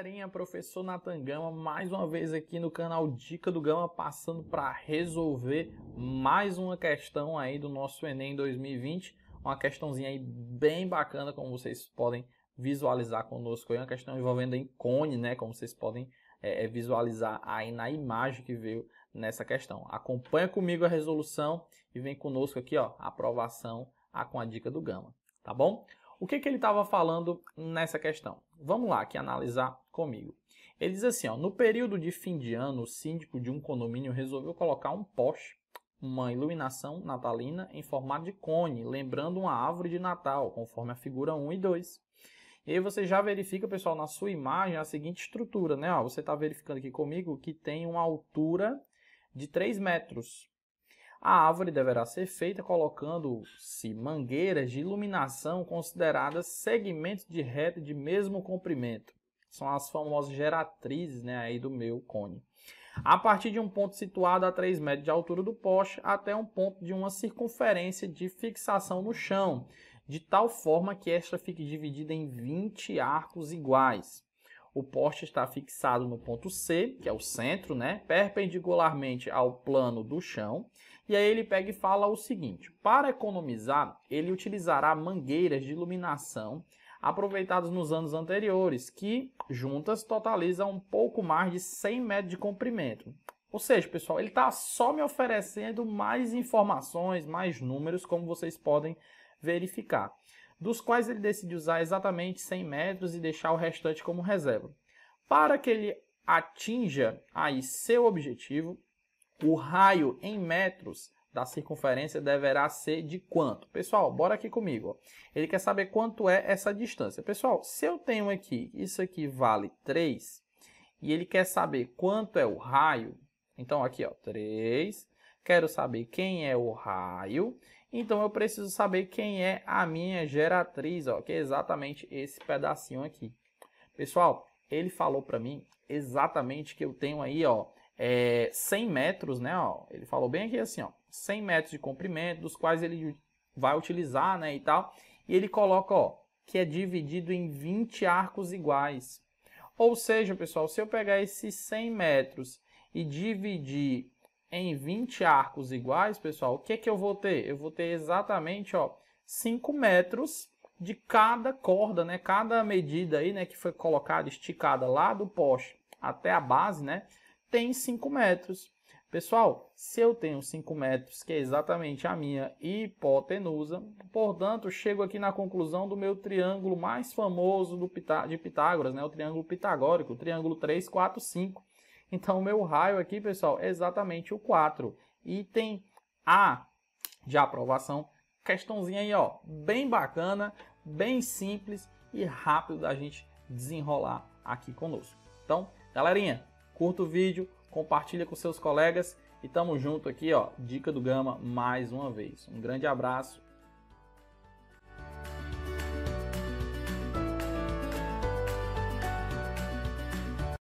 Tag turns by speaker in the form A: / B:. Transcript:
A: galerinha, professor Natan Gama, mais uma vez aqui no canal Dica do Gama, passando para resolver mais uma questão aí do nosso Enem 2020. Uma questãozinha aí bem bacana, como vocês podem visualizar conosco. É uma questão envolvendo em cone, né? Como vocês podem é, é, visualizar aí na imagem que veio nessa questão. Acompanha comigo a resolução e vem conosco aqui, ó, aprovação a, com a dica do Gama, tá bom? O que, que ele estava falando nessa questão? Vamos lá, aqui analisar comigo. Ele diz assim, ó, no período de fim de ano, o síndico de um condomínio resolveu colocar um poste, uma iluminação natalina em formato de cone, lembrando uma árvore de Natal, conforme a figura 1 e 2. E aí você já verifica, pessoal, na sua imagem a seguinte estrutura, né? Ó, você está verificando aqui comigo que tem uma altura de 3 metros. A árvore deverá ser feita colocando-se mangueiras de iluminação consideradas segmentos de reta de mesmo comprimento são as famosas geratrizes né, aí do meu cone. A partir de um ponto situado a 3 metros de altura do poste até um ponto de uma circunferência de fixação no chão, de tal forma que esta fique dividida em 20 arcos iguais. O poste está fixado no ponto C, que é o centro, né, perpendicularmente ao plano do chão. E aí ele pega e fala o seguinte: para economizar, ele utilizará mangueiras de iluminação aproveitados nos anos anteriores, que juntas totalizam um pouco mais de 100 metros de comprimento. Ou seja, pessoal, ele está só me oferecendo mais informações, mais números, como vocês podem verificar, dos quais ele decide usar exatamente 100 metros e deixar o restante como reserva. Para que ele atinja aí seu objetivo, o raio em metros da circunferência deverá ser de quanto? Pessoal, bora aqui comigo. Ele quer saber quanto é essa distância. Pessoal, se eu tenho aqui, isso aqui vale 3, e ele quer saber quanto é o raio, então aqui, ó, 3, quero saber quem é o raio, então eu preciso saber quem é a minha geratriz, ó, que é exatamente esse pedacinho aqui. Pessoal, ele falou para mim exatamente que eu tenho aí, ó, é, 100 metros, né, ó, ele falou bem aqui assim, ó, 100 metros de comprimento, dos quais ele vai utilizar, né, e tal. E ele coloca, ó, que é dividido em 20 arcos iguais. Ou seja, pessoal, se eu pegar esses 100 metros e dividir em 20 arcos iguais, pessoal, o que, é que eu vou ter? Eu vou ter exatamente ó, 5 metros de cada corda, né? Cada medida aí, né, que foi colocada, esticada lá do poste até a base, né? Tem 5 metros. Pessoal, se eu tenho 5 metros, que é exatamente a minha hipotenusa, portanto, chego aqui na conclusão do meu triângulo mais famoso do de Pitágoras, né? o triângulo pitagórico, o triângulo 3, 4, 5. Então, o meu raio aqui, pessoal, é exatamente o 4. Item A de aprovação. Questãozinha aí, ó, bem bacana, bem simples e rápido da gente desenrolar aqui conosco. Então, galerinha, curta o vídeo, compartilha com seus colegas e tamo junto aqui, ó, dica do Gama mais uma vez. Um grande abraço